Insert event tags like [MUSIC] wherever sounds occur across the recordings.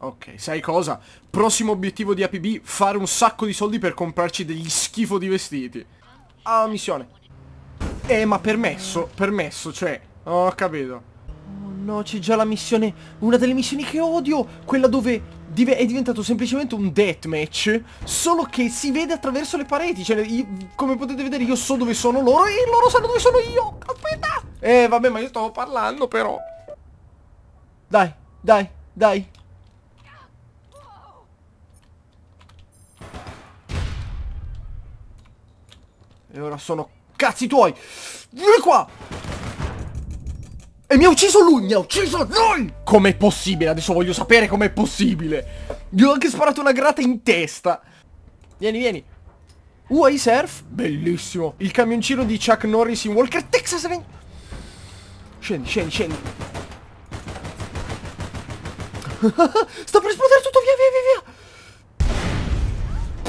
Ok, sai cosa? Prossimo obiettivo di APB, fare un sacco di soldi per comprarci degli schifo di vestiti. Ah, missione. Eh, ma permesso, permesso, cioè... Ho oh, capito. Oh no, c'è già la missione... Una delle missioni che odio! Quella dove div è diventato semplicemente un deathmatch, solo che si vede attraverso le pareti. Cioè, io, come potete vedere, io so dove sono loro e loro sanno dove sono io. Aspetta! Eh, vabbè, ma io stavo parlando, però. Dai, dai, dai. E ora sono cazzi tuoi! Vieni qua! E mi ha ucciso lui, mi ha ucciso lui! Com'è possibile? Adesso voglio sapere com'è possibile! Gli ho anche sparato una grata in testa! Vieni, vieni! Uh, UAI Surf, bellissimo! Il camioncino di Chuck Norris in Walker Texas Ranger! Scendi, scendi, scendi! [LAUGHS] Sta per esplodere tutto, via, via, via,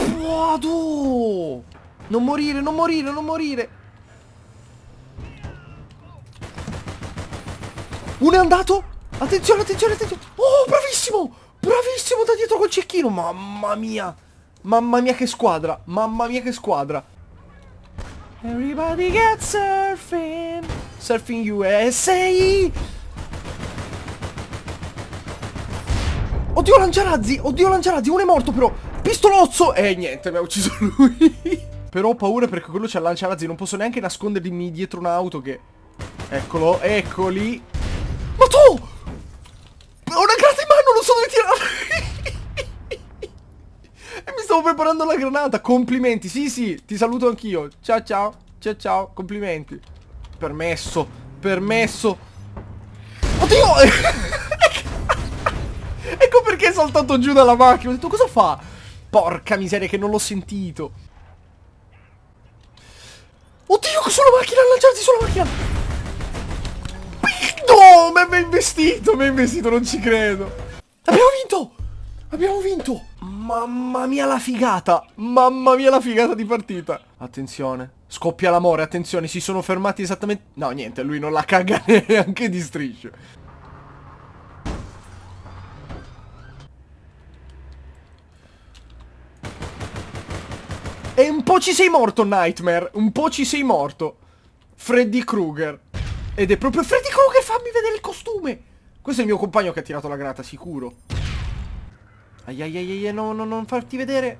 via! Puado! Non morire, non morire, non morire. Uno è andato. Attenzione, attenzione, attenzione. Oh, bravissimo. Bravissimo da dietro col cecchino. Mamma mia. Mamma mia che squadra. Mamma mia che squadra. Everybody get surfing. Surfing USA. Oddio lanciarazzi, oddio lanciarazzi, uno è morto però. Pistolozzo. eh, niente, mi ha ucciso lui. [LAUGHS] Però ho paura perché quello c'ha lanciarazzi. Non posso neanche nascondermi dietro un'auto che... Eccolo, eccoli. Ma tu! Ho una grata in mano, non so dove tirare. [LAUGHS] e mi stavo preparando la granata. Complimenti. Sì, sì, ti saluto anch'io. Ciao, ciao. Ciao, ciao. Complimenti. Permesso. Permesso. Oddio! [LAUGHS] ecco perché è saltato giù dalla macchina. Ho detto, cosa fa? Porca miseria che non l'ho sentito. Oddio, sulla macchina, lanciarsi sulla macchina! No, mi ha investito, mi ha investito, non ci credo. Abbiamo vinto! Abbiamo vinto! Mamma mia la figata! Mamma mia la figata di partita! Attenzione. Scoppia l'amore, attenzione, si sono fermati esattamente... No, niente, lui non la caga [LAUGHS] neanche di striscio. E un po' ci sei morto, Nightmare. Un po' ci sei morto. Freddy Krueger. Ed è proprio Freddy Krueger, fammi vedere il costume. Questo è il mio compagno che ha tirato la grata, sicuro. Ai ai ai ai, no, no, non farti vedere.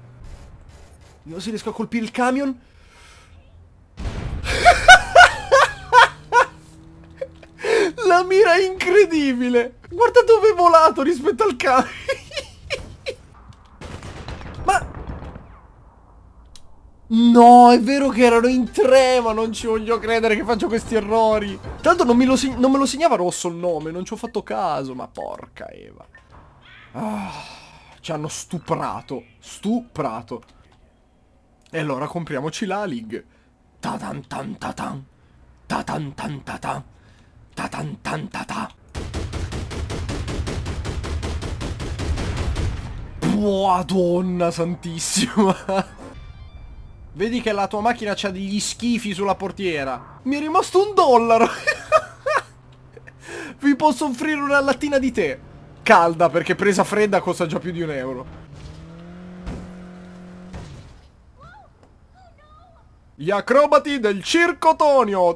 Io se riesco a colpire il camion. [LAUGHS] la mira è incredibile. Guarda dove è volato rispetto al camion. No, è vero che erano in tre, ma non ci voglio credere che faccio questi errori. Tanto non, non me lo segnava rosso il nome, non ci ho fatto caso, ma porca Eva. Ah, ci hanno stuprato, stuprato. E allora compriamoci l'Alig. Ta-tan tan ta-tan. Ta-tan tan ta-tan. Ta-tan tan ta-tan. Madonna santissima. [LAUGHS] Vedi che la tua macchina c'ha degli schifi sulla portiera. Mi è rimasto un dollaro. [LAUGHS] Vi posso offrire una lattina di tè. Calda, perché presa fredda costa già più di un euro. Gli acrobati del circo Tonio.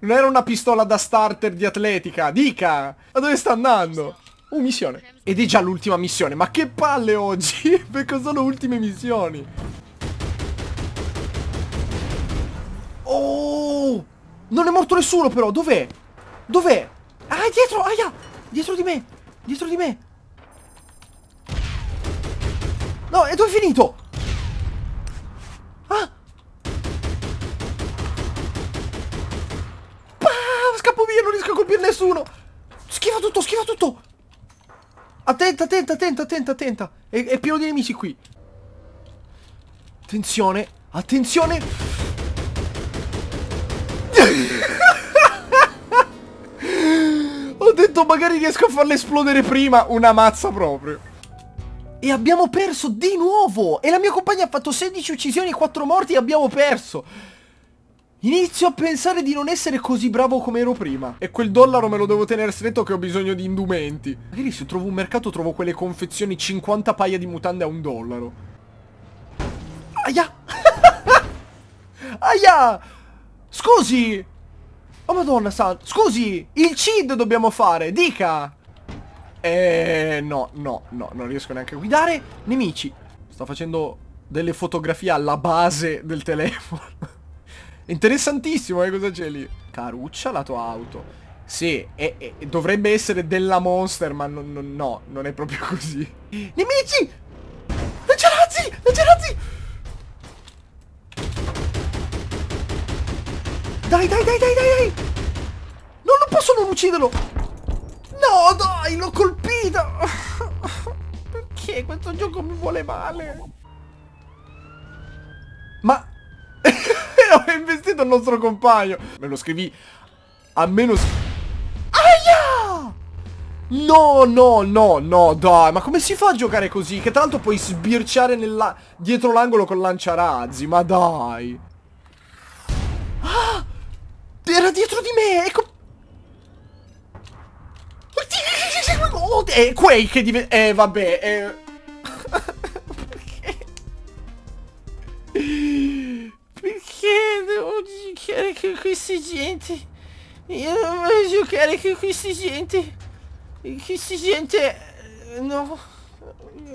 Non era una pistola da starter di atletica. Dica, ma dove sta andando? Oh, missione. Ed è già l'ultima missione. Ma che palle oggi? [LAUGHS] Perché sono ultime missioni. Oh! Non è morto nessuno però. Dov'è? Dov'è? Ah, è dietro! Aia! Dietro di me! Dietro di me! No, e dove è finito? Ah! Bah, scappo via, non riesco a colpire nessuno! Schiva tutto, schiva tutto! Attenta, attenta, attenta, attenta, attenta. È, è pieno di nemici qui. Attenzione, attenzione. [LAUGHS] Ho detto magari riesco a farle esplodere prima. Una mazza proprio. E abbiamo perso di nuovo! E la mia compagna ha fatto 16 uccisioni e 4 morti e abbiamo perso! Inizio a pensare di non essere così bravo come ero prima. E quel dollaro me lo devo tenere stretto che ho bisogno di indumenti. Magari se trovo un mercato trovo quelle confezioni 50 paia di mutande a un dollaro. Aia! [LAUGHS] Aia! Scusi! Oh madonna santa, scusi! Il CID dobbiamo fare, dica! Eh, no, no, no, non riesco neanche a guidare. Nemici. Sto facendo delle fotografie alla base del telefono. Interessantissimo, eh, cosa c'è lì? Caruccia la tua auto. Sì, è, è, dovrebbe essere della Monster, ma no, no, no non è proprio [LAUGHS] così. Nemici! La Gerazzi! La Gerazzi! Dai, dai, dai, dai, dai, dai! Non lo posso non ucciderlo! No, dai, l'ho colpito! [LAUGHS] Perché questo gioco mi vuole male? Ma Abbiamo [LAUGHS] investito il nostro compagno. Me lo scrivi a meno... Aia! No, no, no, no, dai, ma come si fa a giocare così? Che tra l'altro puoi sbirciare nella... dietro l'angolo con lanciarazzi, ma dai. Ah! Era dietro di me, ecco... Oh, è Quake che diventa... Eh, vabbè, eh... questi gente. Io non voglio giocare con questi gente. Questi gente... Eh, no.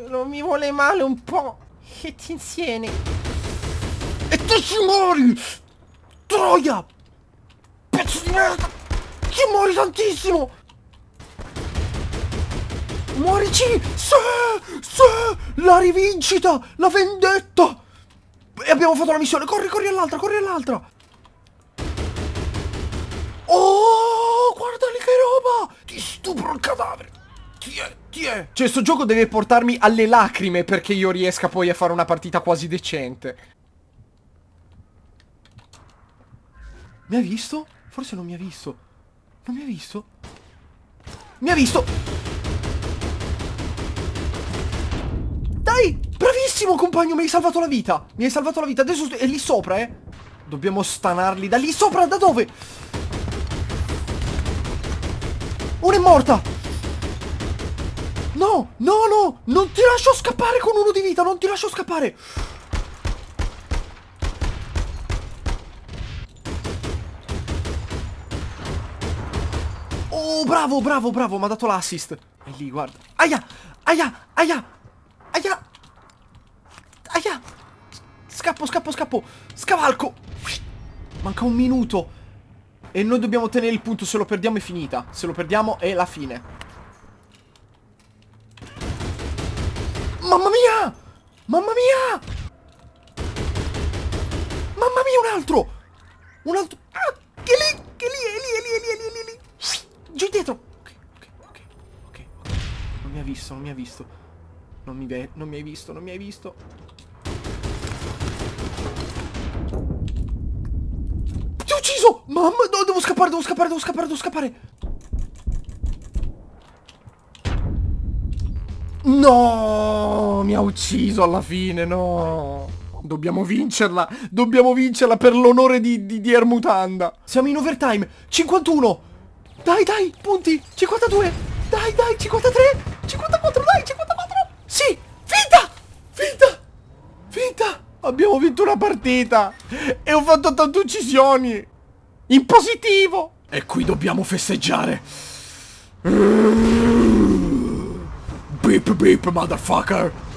Non mi vuole male un po'. Che ti insieme. E tu ci muori! Troia! Pezzo di merda! Ci muori tantissimo! Muorici! se se La rivincita! La vendetta! E abbiamo fatto la missione! Corri, corri all'altra, corri all'altra! Oh, guarda lì che roba! Ti stupro il cadavere! Ti è, ti è! Cioè, sto gioco deve portarmi alle lacrime perché io riesca poi a fare una partita quasi decente. Mi ha visto? Forse non mi ha visto. Non mi ha visto? Mi ha visto! Dai! Bravissimo compagno, mi hai salvato la vita! Mi hai salvato la vita, adesso è lì sopra, eh! Dobbiamo stanarli da lì sopra, da dove? Uno è morta! No, no, no! Non ti lascio scappare con uno di vita, non ti lascio scappare! Oh, bravo, bravo, bravo, mi ha dato l'assist. È lì, guarda. Aia, aia, aia, aia, aia. Scappo, scappo, scappo. Scavalco. Manca un minuto. E noi dobbiamo tenere il punto, se lo perdiamo è finita. Se lo perdiamo è la fine. Mamma mia! Mamma mia! Mamma mia, un altro! Un altro... Ah, che lì, che lì, è lì, è lì, è lì, è lì, è lì. Giù dietro! Ok, ok, ok, ok. Non mi ha visto, non mi ha visto. Non mi, non mi hai visto, non mi hai visto. ucciso! Mamma, no, devo scappare, devo scappare, devo scappare, devo scappare! No, mi ha ucciso alla fine, no! Dobbiamo vincerla, dobbiamo vincerla per l'onore di, di, di Ermutanda! Siamo in overtime, 51! Dai, dai, punti, 52! Dai, dai, 53! 54, dai, 54! Sì, finta! Finta! Finta! Abbiamo vinto una partita! E ho fatto tante uccisioni! In positivo! E qui dobbiamo festeggiare. Beep beep, motherfucker!